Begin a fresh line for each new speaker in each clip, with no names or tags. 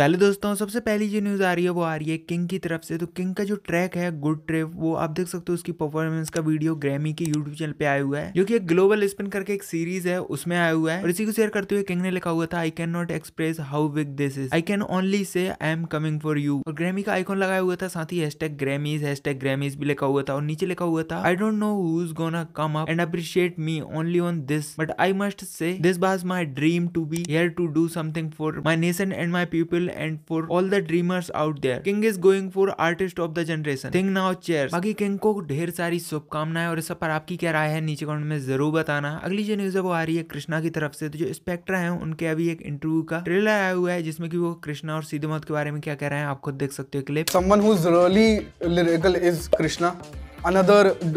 Hello दोस्तों सबसे पहली जो न्यूज़ आ रही है वो आ रही है किंग की तरफ से तो किंग का जो ट्रैक है गुड ट्रिप वो आप देख सकते हो उसकी परफॉर्मेंस का वीडियो ग्रैमी के यूट्यूब चैनल पे आया हुआ है जो कि एक ग्लोबल स्पिन करके एक सीरीज है उसमें आया हुआ है और इसी को शेयर करते हुए किंग ने लिखा हुआ था I can not express how big this is I can only say I am coming for you और ग्रैमी का आइकॉन लगाया हुआ था साथ ही hash tag Grammys hash tag Grammys भी लिखा हुआ था और नीचे लिखा हुआ था I don't know who is gonna come up and appreciate me only on this but I must say this was my dream to be hair to do something for my nation and my people and for all the dreamers out there King is going for artist of the generation thing now chair बाकी King को ढेर सारी शुभकामनाएं और इस पर आपकी क्या राय है नीचे कमेंट में जरूर बताना अगली जो न्यूज है वो आ रही है कृष्णा की तरफ से तो जो स्पेक्ट्रा है उनके अभी एक इंटरव्यू का ट्रेलर आया हुआ है जिसमें की वो कृष्णा और सीधे के बारे में क्या कह रहे हैं आप खुद देख सकते हो clip someone who is Krishna another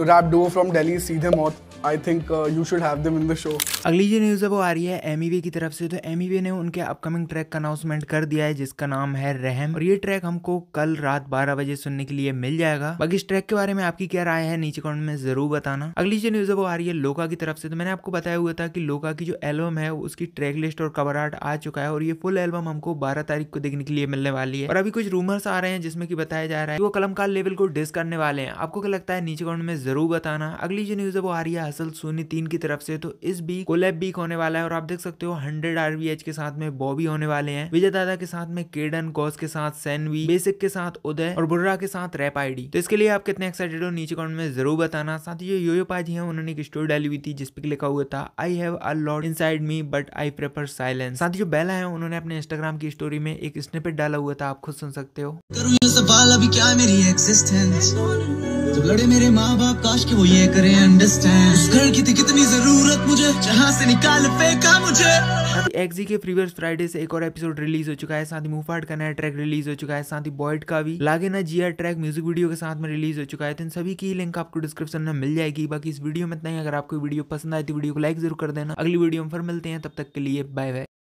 rap duo from Delhi, Sidhe Moth. I think you should have them in the show अगली जो न्यूज़ है वो आ रही है एम e की तरफ से तो एम e ने उनके अपकमिंग ट्रैक का अनाउंसमेंट कर दिया है जिसका नाम है रहम और ये ट्रैक हमको कल रात बारह बजे सुनने के लिए मिल जाएगा बाकी इस ट्रैक के बारे में आपकी क्या राय है नीचे कमेंट में जरूर बताना अगली जो न्यूज़ है वो आ रही है लोका की तरफ से तो मैंने आपको बताया हुआ था कि लोका की जो एल्बम है उसकी ट्रैक लिस्ट और कवर आर्ट आ चुका है और ये फुल एल्बम हमको बारह तारीख को देखने के लिए मिलने वाली है और अभी कुछ रूमर्स आ रहे हैं जिसमें की बताया जा रहा है वो कलमकार लेवल को डिस करने वाले हैं आपको क्या लगता है नीचे कमेंट में जरूर बताना अगली जो न्यूज़ है वो आ रही है हासिल सोनी तीन की तरफ से तो इस बीक कोलेब बीक होने वाला है और आप देख सकते हो हंड्रेड आरबीएच के साथ में बॉबी होने वाले हैं विजय दादा के साथ में केडन कॉस के साथ सैनवी बेसिक के साथ उदय और बुर्रा के साथ रैप आईडी तो इसके लिए आप कितने एक्साइटेड हो नीचे कमेंट में जरूर बताना साथ ही जो योयो पाजी है उन्होंने एक स्टोरी डाली हुई थी जिसपे लिखा हुआ था I have a lord inside me but I prefer silence साथ ही जो बेला है उन्होंने अपने इंस्टाग्राम की स्टोरी में एक स्नेपेट डाला हुआ था आप खुद सुन सकते हो सवाल अभी क्या है मेरी एग्जिस्टेंस जब लड़े मेरे माँ बाप काश के वो ये करें अंडरस्टैंड घर की थी कितनी जरूरत मुझे जहाँ से निकाल फेंका मुझे एक्जी के प्रीवियस फ्राइडे से एक और एपिसोड रिलीज हो चुका है साथ ही मुफाट का नया ट्रैक रिलीज हो चुका है साथ ही बॉयड का भी लागे ना जी ट्रैक म्यूजिक वीडियो के साथ में रिलीज हो चुका है तो इन सभी की लिंक आपको डिस्क्रिप्शन में मिल जाएगी बाकी इस वीडियो में इतना ही अगर आपको वीडियो पसंद आए तो वीडियो को लाइक जरूर कर देना अगली वीडियो में फिर मिलते हैं तब तक के लिए बाय बाय